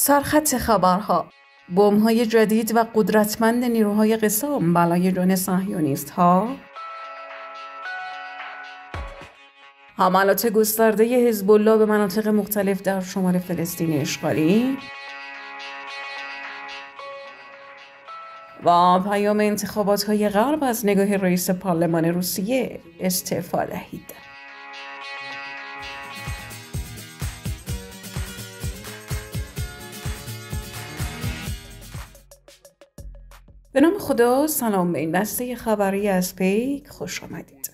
سرخط خبرها بمب‌های جدید و قدرتمند نیروهای قسام بلای جان صهیونیست ها حملات گسترده حزب الله به مناطق مختلف در شمال فلسطین اشغالی و پیام انتخابات های غرب از نگاه رئیس پارلمان روسیه استفاده دهید. به نام خدا سلام به این دسته خبری از پیک خوش آمدید.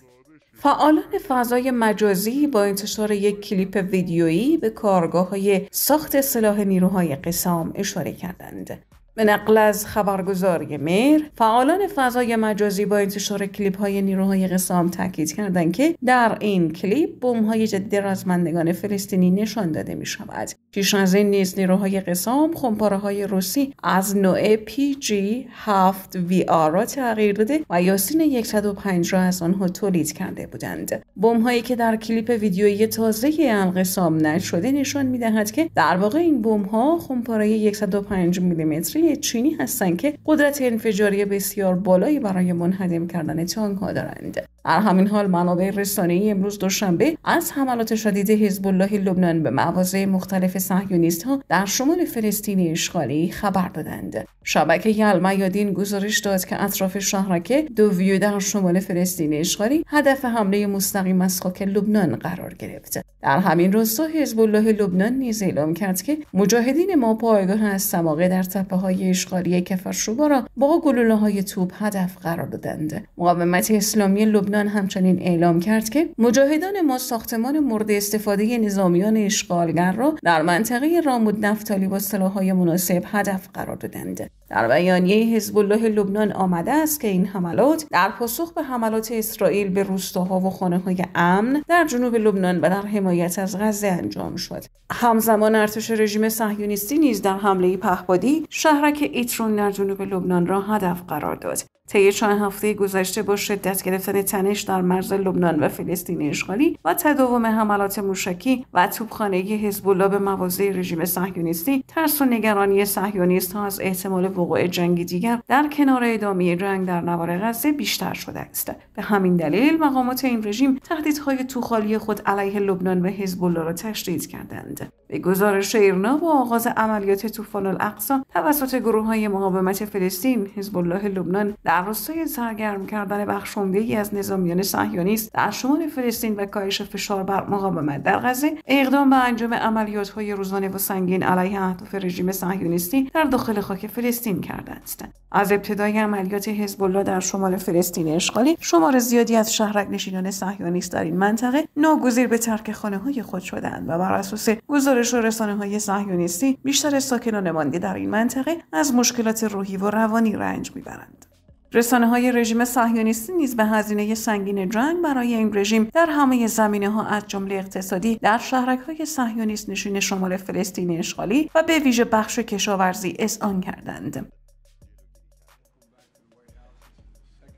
فعالان فضای مجازی با انتشار یک کلیپ ویدیویی به کارگاه های ساخت سلاح نیروهای قسام اشاره کردند. به نقل از خبرگزاری مهر فعالان فضای مجازی با انتشار کلیپ های نیروهای قسام تاکید کردند که در این کلیپ بوم های جدی رزمندگان فلسطینی نشان داده می شود پیش از این نیز نیروهای قسام خمپاره های روسی از نوع PG 7 VR را تغییر داده و یاسین 105 را از آنها تولید کرده بودند بوم هایی که در کلیپ ویدیویی تازه انقسام نشده نشان می که در واقع این بوم ها خمپاره 105 میلیمتری چینی هستند که قدرت انفجاری بسیار بالایی برای منهدم کردن تانک ها دارند در همین حال منابع ای امروز دوشنبه از حملات شدید حزب الله لبنان به مواضع مختلف صهیونیست ها در شمال فلسطین اشغالی خبر دادند شبکه المیادین گزارش داد که اطراف شهرک دوویو در شمال فلسطین اشغالی هدف حمله مستقیم از خاک لبنان قرار گرفت در همین روستا حزب الله لبنان نیز اعلام کرد که مجاهدین ما پایگاه از سماقه در تپه های اشغالی کفر را با گلوله های توپ هدف قرار دادند مقاومت اسلامی لبنان لبنان همچنین اعلام کرد که مجاهدان ما ساختمان مورد استفاده نظامیان اشغالگر را در منطقه رامود نفتالی با سلاحهای مناسب هدف قرار دادند در بیانیه حزب الله لبنان آمده است که این حملات در پاسخ به حملات اسرائیل به روستاها و خانه های امن در جنوب لبنان و در حمایت از غزه انجام شد همزمان ارتش رژیم صهیونیستی نیز در حمله پهپادی شهرک ایترون در جنوب لبنان را هدف قرار داد طی چند هفته گذشته با شدت گرفتن تنش در مرز لبنان و فلسطین اشغالی و تداوم حملات موشکی و توپخانه حزب الله به مواضع رژیم صهیونیستی ترس و نگرانی صهیونیستها از احتمال وقوع جنگ دیگر در کنار ادامه جنگ در نوار غزه بیشتر شده است به همین دلیل مقامات این رژیم تهدیدهای توخالی خود علیه لبنان و حزب الله را تشدید کردند به گزارش ایرنا با آغاز عملیات طوفان الاقصا توسط گروه های مقاومت فلسطین حزب الله لبنان در راستای سرگرم کردن بخش از نظامیان صهیونیست در شمال فلسطین و کاهش فشار بر مقاومت در غزه اقدام به انجام عملیات های روزانه و سنگین علیه اهداف رژیم صهیونیستی در داخل خاک فلسطین فلسطین از ابتدای عملیات حزب الله در شمال فلسطین اشغالی شمار زیادی از شهرک نشینان صهیونیست در این منطقه ناگزیر به ترک خانه های خود شدند و بر اساس گزارش و رسانه های صهیونیستی بیشتر ساکنان مانده در این منطقه از مشکلات روحی و روانی رنج میبرند رسانه های رژیم صهیونیستی نیز به هزینه سنگین جنگ برای این رژیم در همه زمینه ها از جمله اقتصادی در شهرک های صهیونیست نشین شمال فلسطین اشغالی و به ویژه بخش کشاورزی اسان کردند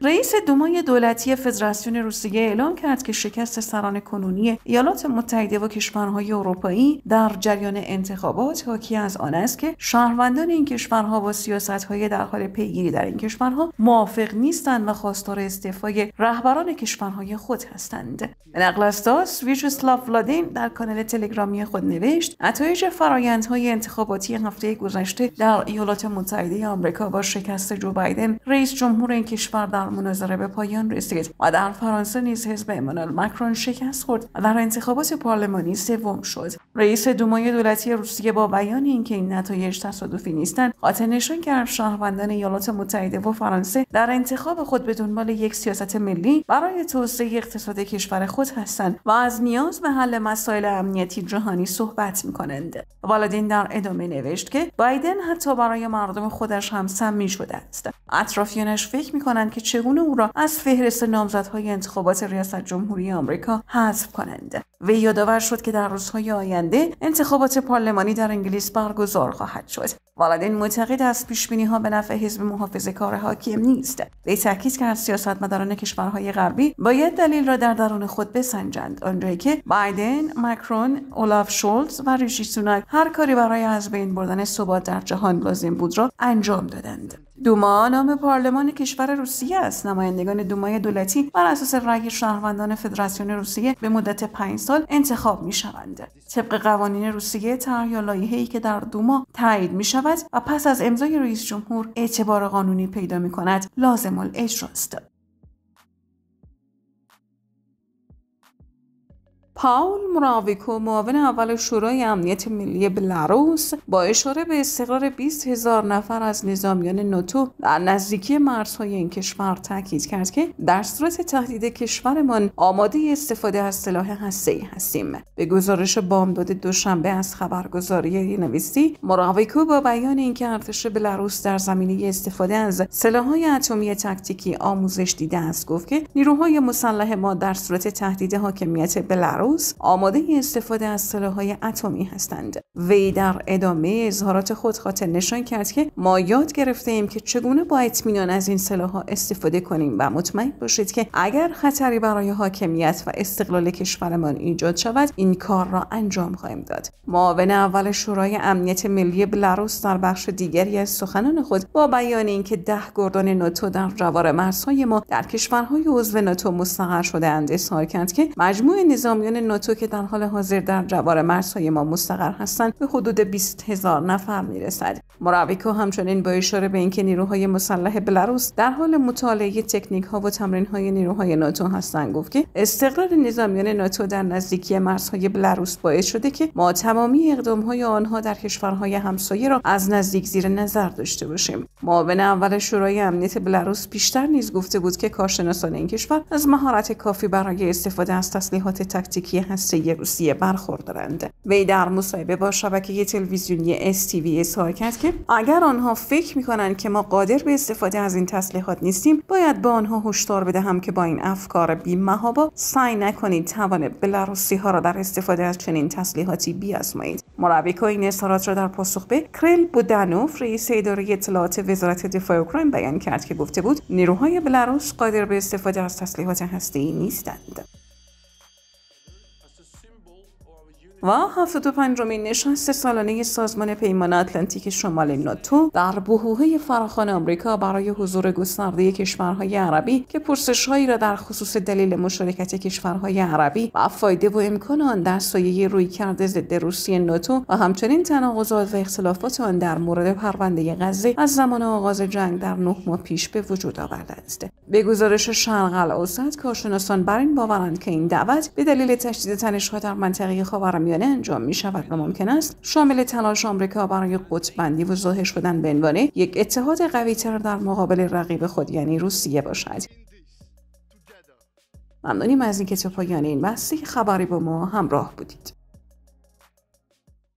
رئیس دومای دولتی فدراسیون روسیه اعلام کرد که شکست سران کنونی ایالات متحده و کشورهای اروپایی در جریان انتخابات حاکی از آن است که شهروندان این کشورها با سیاستهای در حال پیگیری در این کشورها موافق نیستند و خواستار استعفای رهبران کشورهای خود هستند به نقل از داس ویچسلاو ولادین در کانال تلگرامی خود نوشت نتایج فرایندهای انتخاباتی هفته گذشته در ایالات متحده آمریکا با شکست جو بایدن رئیس جمهور این کشور در مناظره به پایان رسید و در فرانسه نیز حزب امانال مکرون شکست خورد و در انتخابات پارلمانی سوم شد رئیس دومای دولتی روسیه با بیان اینکه این نتایج تصادفی نیستند خاطر نشان کرد شهروندان ایالات متحده و فرانسه در انتخاب خود به دنبال یک سیاست ملی برای توسعه اقتصاد کشور خود هستند و از نیاز به حل مسائل امنیتی جهانی صحبت میکنند والادین در ادامه نوشت که بایدن حتی برای مردم خودش هم سمی شده است اطرافیانش فکر میکنند که چگونه او را از فهرست نامزدهای انتخابات ریاست جمهوری آمریکا حذف کنند وی یادآور شد که در روزهای آینده انتخابات پارلمانی در انگلیس برگزار خواهد شد والدین معتقد است بینی ها به نفع حزب محافظه کار حاکم نیست وی تاکید کرد سیاستمداران کشورهای غربی باید دلیل را در درون خود بسنجند آنجایی که بایدن مکرون اولاف شولز و ریشی سوناک هر کاری برای از بین بردن ثبات در جهان لازم بود را انجام دادند دوما نام پارلمان کشور روسیه است نمایندگان دومای دولتی بر اساس رأی شهروندان فدراسیون روسیه به مدت پنج سال انتخاب می شوند طبق قوانین روسیه طرح یا لایحه‌ای که در دوما تایید می شود و پس از امضای رئیس جمهور اعتبار قانونی پیدا می کند لازم الاجراست پاول مراویکو معاون اول شورای امنیت ملی بلاروس با اشاره به استقرار 20 هزار نفر از نظامیان ناتو در نزدیکی مرزهای این کشور تاکید کرد که در صورت تهدید کشورمان آماده استفاده از سلاح ای هستیم به گزارش بامداد دوشنبه از خبرگزاری نویسی مراویکو با بیان اینکه ارتش بلاروس در زمینه استفاده از سلاح‌های اتمی تاکتیکی آموزش دیده است گفت که نیروهای مسلح ما در صورت تهدید حاکمیت بلاروس آماده استفاده از سلاحهای اتمی هستند وی در ادامه اظهارات خود خاطر نشان کرد که ما یاد گرفته ایم که چگونه با اطمینان از این سلاحها استفاده کنیم و مطمئن باشید که اگر خطری برای حاکمیت و استقلال کشورمان ایجاد شود این کار را انجام خواهیم داد معاون اول شورای امنیت ملی بلاروس در بخش دیگری از سخنان خود با بیان اینکه ده گردان ناتو در جوار مرزهای ما در کشورهای عضو ناتو مستقر شدهاند اظهار کرد که مجموع نظامیان ناتو که در حال حاضر در جوار مرزهای ما مستقر هستند به حدود 20 هزار نفر میرسد مراویکو همچنین با اشاره به اینکه نیروهای مسلح بلاروس در حال مطالعه تکنیک ها و تمرین های نیروهای ناتو هستند گفت که استقرار نظامیان ناتو در نزدیکی مرزهای بلاروس باعث شده که ما تمامی اقدام های آنها در کشورهای همسایه را از نزدیک زیر نظر داشته باشیم معاون اول شورای امنیت بلاروس پیشتر نیز گفته بود که کارشناسان این کشور از مهارت کافی برای استفاده از تسلیحات تکتیکی یه هسته روسیه برخوردارند وی در مصاحبه با شبکه تلویزیونی STV اظهار کرد که اگر آنها فکر میکنند که ما قادر به استفاده از این تسلیحات نیستیم باید به با آنها هشدار بدهم که با این افکار بیمهابا سعی نکنید توان بلاروسی ها را در استفاده از چنین تسلیحاتی بیازمایید مراویکو این اظهارات را در پاسخ به کریل بودانوف رئیس اداره اطلاعات وزارت دفاع اوکراین بیان کرد که گفته بود نیروهای بلاروس قادر به استفاده از تسلیحات هسته‌ای نیستند و تو پنجمین نشست سالانه سازمان پیمان اتلانتیک شمال ناتو در بحوه فراخان آمریکا برای حضور گسترده کشورهای عربی که پرسشهایی را در خصوص دلیل مشارکت کشورهای عربی و فایده و امکان آن در سایه کرده ضد روسی ناتو و همچنین تناقضات و اختلافات آن در مورد پرونده غزه از زمان آغاز جنگ در نه ماه پیش به وجود آورده است به گزارش شرق الاوسط کارشناسان بر این باورند که این دعوت به دلیل تشدید تنشها در منطقه میانه انجام می شود و ممکن است شامل تلاش آمریکا برای قطبندی و ظاهر شدن به عنوان یک اتحاد قویتر در مقابل رقیب خود یعنی روسیه باشد ممنونیم از اینکه تا پایان این بحثی خبری با ما همراه بودید